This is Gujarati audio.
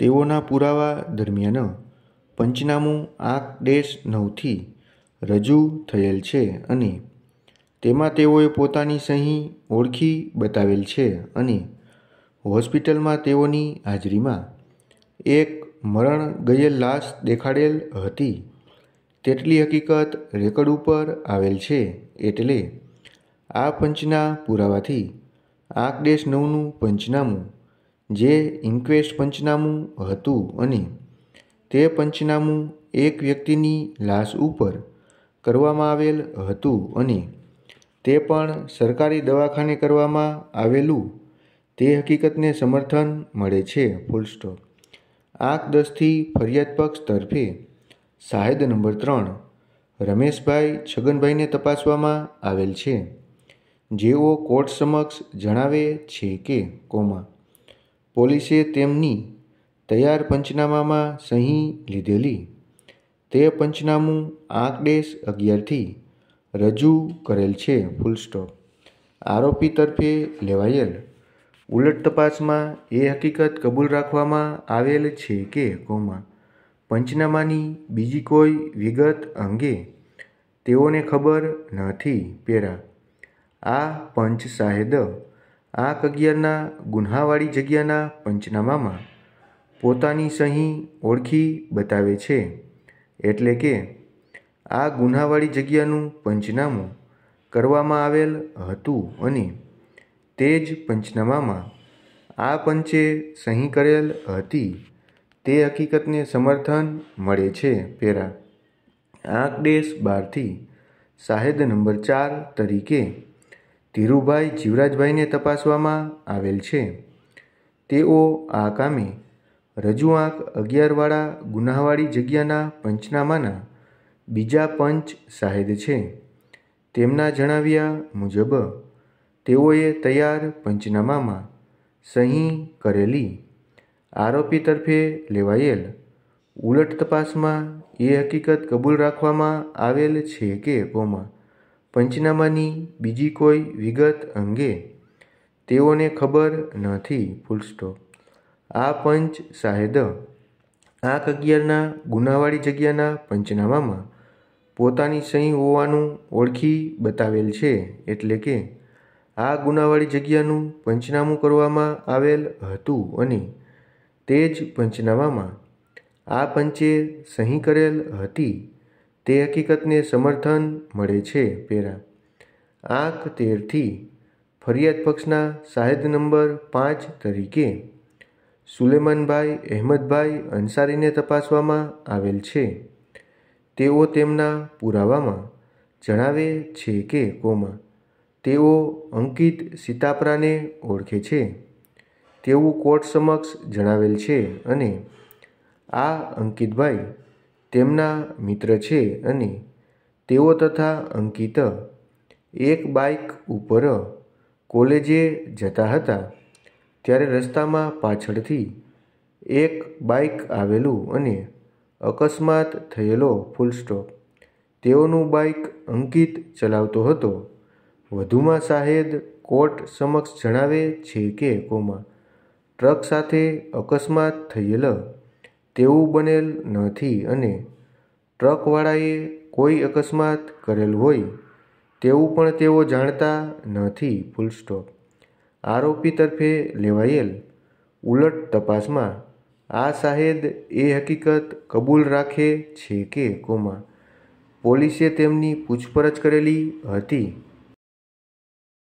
તેઓના પુરાવા દરમિયાન પંચનામું આંખ ડેશ નવથી રજૂ થયેલ છે અને તેમાં તેઓએ પોતાની સહી ઓળખી બતાવેલ છે અને હોસ્પિટલમાં તેઓની હાજરીમાં એક મરણ ગયેલ લાશ દેખાડેલ હતી તેટલી હકીકત રેકર્ડ ઉપર આવેલ છે એટલે આ પંચના પુરાવાથી આંખ આંકડેશ નવનું પંચનામું જે ઇન્ક્વેસ્ટ પંચનામું હતું અને તે પંચનામું એક વ્યક્તિની લાશ ઉપર કરવામાં આવેલ હતું અને તે પણ સરકારી દવાખાને કરવામાં આવેલું તે હકીકતને સમર્થન મળે છે ફૂલ સ્ટોપ આંક દસથી ફરિયાદ પક્ષ તરફે શાહેદ નંબર ત્રણ રમેશભાઈ છગનભાઈને તપાસવામાં આવેલ છે જેઓ કોર્ટ સમક્ષ જણાવે છે કે કોમા પોલીસે તેમની તૈયાર પંચનામામાં સહી લીધેલી તે પંચનામું આંક ડેશ અગિયારથી રજૂ કરેલ છે ફૂલસ્ટોપ આરોપી તરફે લેવાયેલ ઉલટ તપાસમાં એ હકીકત કબૂલ રાખવામાં આવેલ છે કે કોમા પંચનામાની બીજી કોઈ વિગત અંગે તેઓને ખબર નથી પેરા આ પંચ સાહેદ આંક અગિયારના ગુન્હાવાળી જગ્યાના પંચનામામાં પોતાની સહી ઓળખી બતાવે છે એટલે કે આ ગુન્હાવાળી જગ્યાનું પંચનામું કરવામાં આવેલ હતું અને તે જ પંચનામામાં આ પંચે સહી કરેલ હતી તે હકીકતને સમર્થન મળે છે પેરા આંક ડેશ બારથી સાહેદ નંબર ચાર તરીકે ધીરુભાઈ જીવરાજભાઈને તપાસવામાં આવેલ છે તેઓ આ કામે રજૂ આંક અગિયારવાળા ગુનાવાળી જગ્યાના પંચનામાના બીજા પંચ સાહેદ છે તેમના જણાવ્યા મુજબ તેઓએ તૈયાર પંચનામામાં સહી કરેલી આરોપી તરફે લેવાયેલ ઉલટ તપાસમાં એ હકીકત કબૂલ રાખવામાં આવેલ છે કે કોમાં પંચનામાની બીજી કોઈ વિગત અંગે તેઓને ખબર નથી ફૂલસ્ટોપ આ પંચ શાહેદ આંખ અગિયારના ગુનાવાળી જગ્યાના પંચનામામાં પોતાની સહી હોવાનું ઓળખી બતાવેલ છે એટલે કે આ ગુનાવાળી જગ્યાનું પંચનામું કરવામાં આવેલ હતું અને તે જ પંચનામામાં આ પંચે સહી કરેલ હતી તે હકીકતને સમર્થન મળે છે પેરા આંક તેરથી ફરિયાદ પક્ષના શાહેદ નંબર પાંચ તરીકે સુલેમાનભાઈ અહેમદભાઈ અંસારીને તપાસવામાં આવેલ છે તેઓ તેમના પુરાવામાં જણાવે છે કે કોમાં તેઓ અંકિત સીતાપરાને ઓળખે છે તેવું કોર્ટ સમક્ષ જણાવેલ છે અને આ અંકિતભાઈ તેમના મિત્ર છે અને તેઓ તથા અંકિત એક બાઇક ઉપર કોલેજે જતા હતા ત્યારે રસ્તામાં પાછળથી એક બાઇક આવેલું અને અકસ્માત થયેલો ફૂલ સ્ટોપ તેઓનું બાઇક અંકિત ચલાવતો હતો વધુમાં શાહેદ કોર્ટ સમક્ષ જણાવે છે કે કોમાં ટ્રક સાથે અકસ્માત થયેલ તેવું બનેલ નથી અને ટ્રકવાળાએ કોઈ અકસ્માત કરેલ હોય તેવું પણ તેઓ જાણતા નથી ફૂલ સ્ટોપ આરોપી તરફે લેવાયેલ ઉલટ તપાસમાં આ શાહેદ એ હકીકત કબૂલ રાખે છે કે કોમા પોલીસે તેમની પૂછપરછ કરેલી હતી